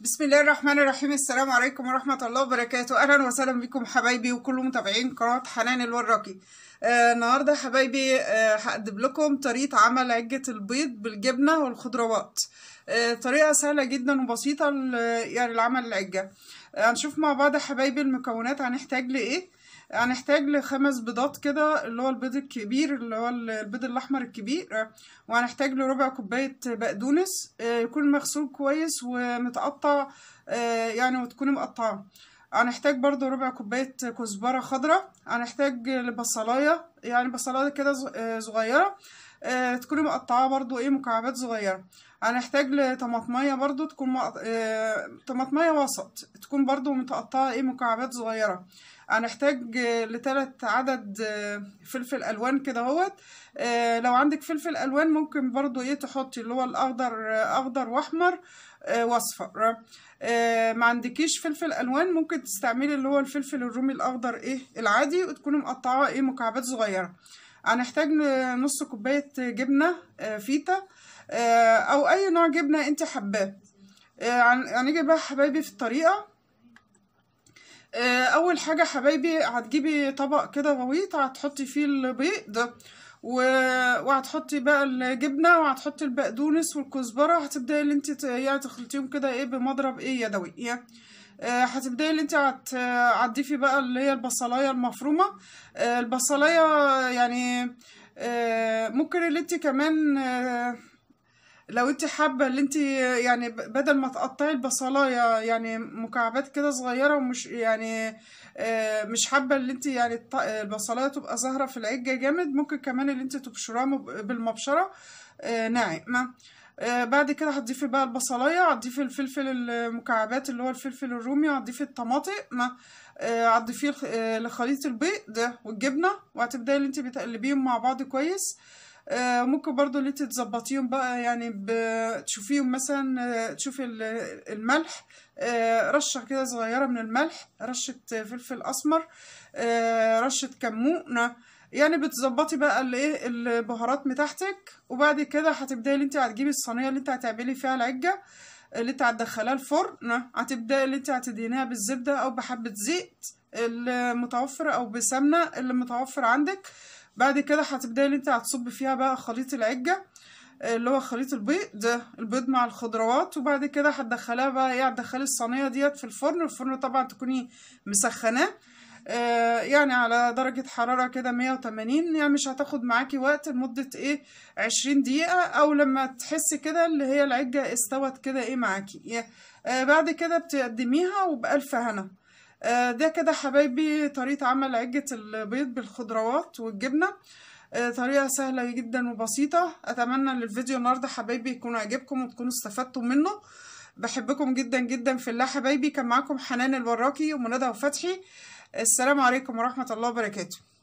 بسم الله الرحمن الرحيم السلام عليكم ورحمة الله وبركاته أهلا وسهلا بكم حبايبي وكل متابعين قناة حنان الوراكي آه، النهاردة آه حبايبي آه هقدم لكم طريقة عمل عجة البيض بالجبنة والخضروات آه طريقة سهلة جدا وبسيطة يعني العمل العجة آه هنشوف مع بعض حبايبي المكونات هنحتاج لايه هنحتاج لخمس بيضات كده اللي هو البيض الكبير اللي هو البيض الاحمر الكبير وهنحتاج لربع كوبايه بقدونس آه، يكون مغسول كويس ومتقطع آه، يعني وتكون مقطعه هنحتاج برضو ربع كوباية كزبرة خضراء هنحتاج لبصلاية يعني بصلاية كده آه، صغيرة آه، تكوني مقطعاه برضو ايه مكعبات صغيره هنحتاج لطماطميه برضو تكون آه، طماطميه وسط تكون برضو متقطعه ايه مكعبات صغيره هنحتاج لتلات عدد آه، فلفل الوان كده اهوت لو عندك فلفل الوان ممكن برضو ايه تحطي اللي هو الاخضر اخضر واحمر واصفر ما عندكيش فلفل الوان ممكن تستعملي اللي هو الفلفل الرومي الاخضر ايه العادي وتكوني مقطعاه ايه مكعبات صغيره هنحتاج نص كوباية جبنة آه، فيتا آه، أو أي نوع جبنة أنت حباه آه، هنيجي بقى حبايبي في الطريقة أول حاجة حبايبي هتجيبي طبق كده غويط هتحطي فيه البيض و... وهتحطي بقى الجبنه وهتحطي البقدونس والكزبره هتبداي اللي انت يعني تخلطيهم كده ايه بمضرب ايه يدوي يعني هتبداي آه، اللي انت هتضيفي بقى اللي هي البصلايه المفرومه آه، البصلايه يعني آه، ممكن اللي انت كمان لو انت حابه اللي انت يعني بدل ما تقطعي البصلايه يعني مكعبات كده صغيره ومش يعني آه، مش حابه اللي انت يعني البصلايه تبقى ظاهره في العجه جامد ممكن كمان اللي انت تبشريها بالمبشره آه، ناعمه آه، بعد كده هتضيفي بقى البصلايه هتضيفي الفلفل المكعبات اللي هو الفلفل الرومي هتضيفي الطماطم هتضيفيه لخليط البيض ده والجبنه وهتبداي اللي انت بتقلبيهم مع بعض كويس آه، ممكن برضو اللي تتزبطيهم بقى يعني تشوفيهم مثلا آه، تشوفي الملح آه، رشة كده صغيرة من الملح رشة فلفل أسمر رشة كمون يعني بتظبطي بقى الايه البهارات بتاعتك وبعد كده هتبداي اللي انت هتجيبي الصينيه اللي انت هتعملي فيها العجه اللي انت هتدخليها الفرن هتبداي اللي انت هتدهنيها بالزبده او بحبه زيت المتوفر او بسمنه اللي متوفر عندك بعد كده هتبداي ان انت هتصبي فيها بقى خليط العجه آه، اللي هو خليط البيض ده البيض مع الخضروات وبعد كده هتدخلها بقى ايه هتدخلي الصينيه ديت في الفرن الفرن طبعا تكوني مسخناه آه، يعني على درجة حرارة كده 180 يعني مش هتاخد معاكي وقت لمدة ايه 20 دقيقة او لما تحسي كده اللي هي العجة استوت كده ايه معاكي آه، بعد كده بتقدميها وبألف هنا آه، ده كده حبايبي طريقة عمل عجة البيض بالخضروات والجبنة آه، طريقة سهلة جدا وبسيطة أتمنى إن الفيديو النهاردة حبايبي يكون عجبكم وتكونوا استفدتم منه بحبكم جدا جدا في الله حبايبي كان معاكم حنان الوراكي ومنى وفتحي السلام عليكم ورحمة الله وبركاته